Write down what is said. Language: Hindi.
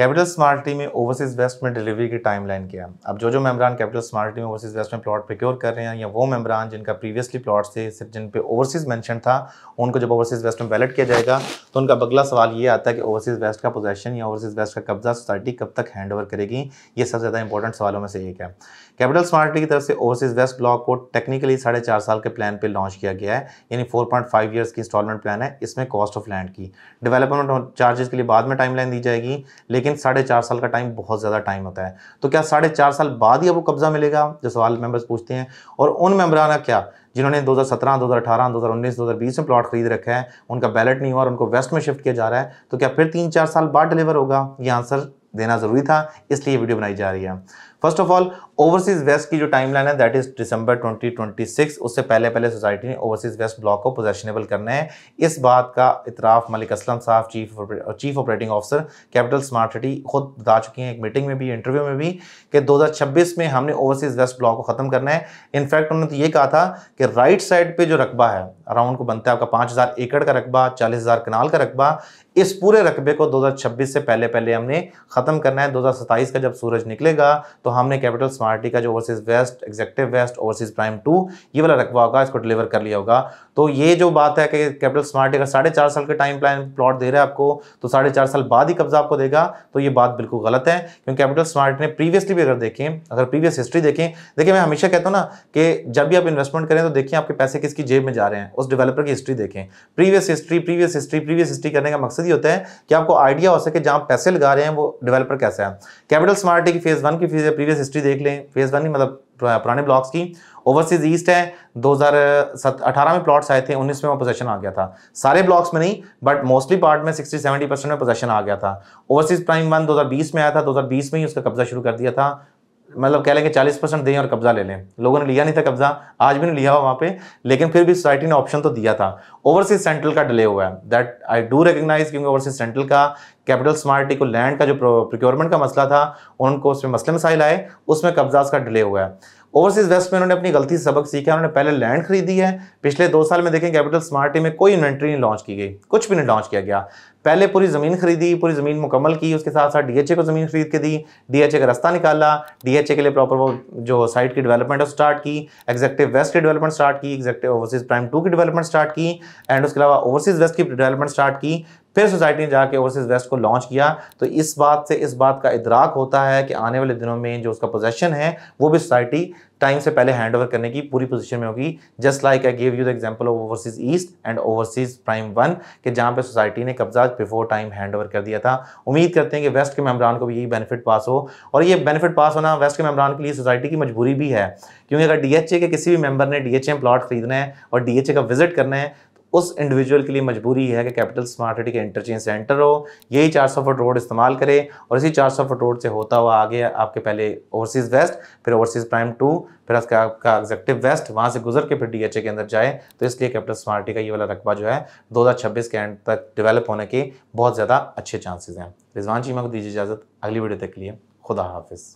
कैपिटल स्मार्ट टीम में ओवरसीज वेस्ट में डिलीवरी की टाइमलाइन क्या है अब जो जो मेम्बरान capital smart team overseas west में प्लॉट प्रिक्योर कर रहे हैं या वो मेम्बरान जिनका प्रीवियसली प्लॉट से सिर्फ जिन पे ओवरसीज मेंशन था उनको जब ओवरसीज वेस्ट में बैलेट किया जाएगा तो उनका अगला सवाल ये आता है कि ओवरसीज वेस्ट का पोजेशन या ओवरसीज वेस्ट का कब्जा सोसाइटी कब तक हैंड ओवर करेगी ये सबसे ज़्यादा इंपॉर्टेंट सवालों में से एक है कैपिटल स्मार्ट की तरफ से ओवरसीज वेस्ट ब्लॉक को टेक्निकली साढ़े चार साल के प्लान पर लॉन्च किया गया है यानी फोर पॉइंट फाइव ईयर्स की इंस्टॉलमेंट प्लान है इसमें कॉस्ट ऑफ लैंड की डेवलपमेंट चार्जेस के लिए बाद में टाइमलाइन दी जाएगी लेकिन लेकिन साढ़े चार साल का टाइम बहुत ज़्यादा टाइम होता है तो क्या साढ़े चार साल बाद ही आपको कब्ज़ा मिलेगा जो सवाल मेंबर्स पूछते हैं और उन मेम्बराना क्या जिन्होंने 2017, 2018, 2019, 2020 में प्लॉट खरीद रखा है उनका बैलेट नहीं हुआ और उनको वेस्ट में शिफ्ट किया जा रहा है तो क्या फिर तीन चार साल बाद डिलीवर होगा ये आंसर देना ज़रूरी था इसलिए वीडियो बनाई जा रही है first of all overseas west की जो टाइमलाइन है दैट इज दिसंबर 2026 उससे पहले पहले सोसाइटी ने ओवरसीज वेस्ट ब्लॉक को पोजेशनेबल करना है इस बात का इतराफ Malik Aslam Sahab chief chief operating officer capital smart city खुद बता चुकी हैं एक मीटिंग में भी इंटरव्यू में भी कि 2026 में हमने ओवरसीज वेस्ट ब्लॉक को ख़त्म करना है इनफैक्ट उन्होंने तो ये कहा था कि राइट साइड पर जो रकबा है अराउंड को बनता है आपका पाँच एकड़ का रकबा चालीस कनाल का रकबा इस पूरे रकबे को दो से पहले पहले हमने ख़त्म करना है दो का जब सूरज निकलेगा तो तो हमने कैपिटल स्मार्टी का जो overseas west executive west overseas prime two ये वाला रखवा होगा इसको डिलीवर कर लिया होगा तो ये जो बात है कि कैपिटल स्मार्टी का साढ़े साल के टाइम प्लान प्लॉट दे रहे हैं आपको तो साढ़े चार साल बाद ही कब्जा आपको देगा तो ये बात बिल्कुल गलत है क्योंकि कैपिटल स्मार्ट ने प्रीवियसली भी अगर देखें अगर प्रीवियस हिस्ट्री देखें देखिए मैं हमेशा कहता हूँ ना कि जब भी आप इन्वेस्टमेंट करें तो देखिए आपके पैसे किसकी जेब में जा रहे हैं उस डेवलपर की हिस्ट्री देखें previous history previous history previous history करने का मकसद ये होता है कि आपको आइडिया हो सके जहाँ पैसे लगा रहे हैं वो डेवलपर कैसा है कैपिटल स्मार्टी की फेज वन की फेज प्रीवियस हिस्ट्री देख लें फेज़ वन मतलब पुराने ब्लॉक्स की ओवरसीज ईस्ट है 2018 में प्लॉट्स आए थे 19 में वो पोजेशन आ गया था सारे ब्लॉक्स में नहीं बट मोस्टली पार्ट में 60 70 परसेंट में पोजेशन आ गया था ओवरसीज प्राइम वन 2020 में आया था 2020 में ही उसका कब्जा शुरू कर दिया था मतलब कह लेंगे चालीस परसेंट दें और कब्जा ले लें लोगों ने लिया नहीं था कब्जा आज भी नहीं लिया हुआ वहाँ पे लेकिन फिर भी सोसाइटी ने ऑप्शन तो दिया था ओवरसीज सेंट्रल का डिले हुआ है दैट आई डू रिकग्नाइज क्योंकि ओवरसीज सेंट्रल का कैपिटल स्मार्टी को लैंड का जो प्रोक्योरमेंट का मसला था उनको उसमें मसले मसाइल आए उसमें कब्जा का डिले हुआ है ओवरसीज वेस्ट में उन्होंने अपनी गलती से सबक सीखा उन्होंने पहले लैंड खरीदी है पिछले दो साल में देखें कैपिटल स्मार्टी में कोई इन्वेंट्री नहीं लॉन्च की गई कुछ भी नहीं लॉन्च किया गया पहले पूरी ज़मीन खरीदी पूरी ज़मीन मुकम्मल की उसके साथ साथ डीएचए को ज़मीन खरीद के दी डीएचए का रास्ता निकाला डीएचए के लिए प्रॉपर वो जो साइट की डेवलपमेंट है स्टार्ट की एग्जेक्टिव वेस्ट की डेवलपमेंट स्टार्ट की एग्जेक्टिव ओवरसीज प्राइम टू की डेवलपमेंट स्टार्ट की एंड उसके अलावा ओवरसीज वेस्ट की डेवलपमेंट स्टार्ट की फिर सोसाइटी ने जाके ओवरसीज वेस्ट को लॉन्च किया तो इस बात से इस बात का इदराक होता है कि आने वाले दिनों में जो उसका पोजेशन है वो भी सोसाइटी टाइम से पहले हैंड ओवर करने की पूरी पोजीशन में होगी just like I give you the example of overseas east and overseas prime one के जहाँ पे सोसाइटी ने कब्जा बिफोर टाइम हैंड ओवर कर दिया था उम्मीद करते हैं कि वेस्ट के मेम्बरान को भी यही बेनिफिट पास हो और ये बेनिफिट पास होना वेस्ट के मेम्बरान के लिए सोसाइटी की मजबूरी भी है क्योंकि अगर डी के किसी भी मेम्बर ने डी प्लॉट खरीदना है और डी का विजिट करना है उस इंडिविजुअल के लिए मजबूरी है कि कैपिटल स्मार्ट सिटी के इंटरचेंज सेंटर हो यही चार सौ फुट रोड इस्तेमाल करे और इसी चार सौ फुट रोड से होता हुआ आगे आपके पहले ओवरसीज़ वेस्ट फिर ओवरसीज़ प्राइम टू फिर उसके आपका एग्जेक्टिव वेस्ट वहाँ से गुजर के फिर डी के अंदर जाए तो इसलिए कैपिटल स्मार्ट सिटी का ये वाला रकबा जो है दो के एंड तक डिवेलप होने के बहुत ज़्यादा अच्छे चांसेज हैं रिजवान जी को दीजिए इजाज़त अगली वीडियो तक के लिए खुदा हाफिज़